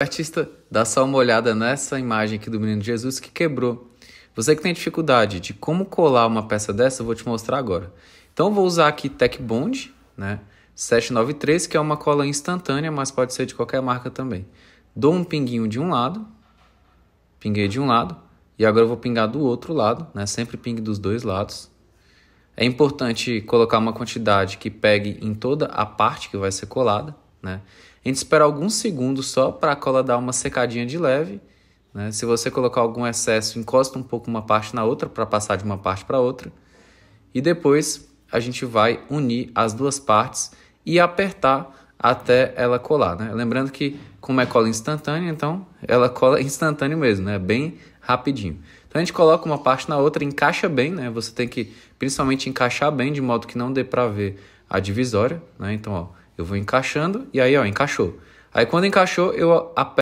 artista dá só uma olhada nessa imagem aqui do menino Jesus que quebrou. Você que tem dificuldade de como colar uma peça dessa, eu vou te mostrar agora. Então vou usar aqui Tech Bond, né? 793, que é uma cola instantânea, mas pode ser de qualquer marca também. Dou um pinguinho de um lado, pinguei de um lado, e agora eu vou pingar do outro lado, né? Sempre pingue dos dois lados. É importante colocar uma quantidade que pegue em toda a parte que vai ser colada. Né? A gente espera alguns segundos só para a cola dar uma secadinha de leve. Né? Se você colocar algum excesso, encosta um pouco uma parte na outra para passar de uma parte para outra. E depois a gente vai unir as duas partes e apertar até ela colar. Né? Lembrando que, como é cola instantânea, então ela cola instantâneo mesmo, né? bem rapidinho. Então a gente coloca uma parte na outra, encaixa bem, né? Você tem que principalmente encaixar bem, de modo que não dê para ver a divisória. Né? Então, ó, eu vou encaixando e aí, ó, encaixou. Aí quando encaixou, eu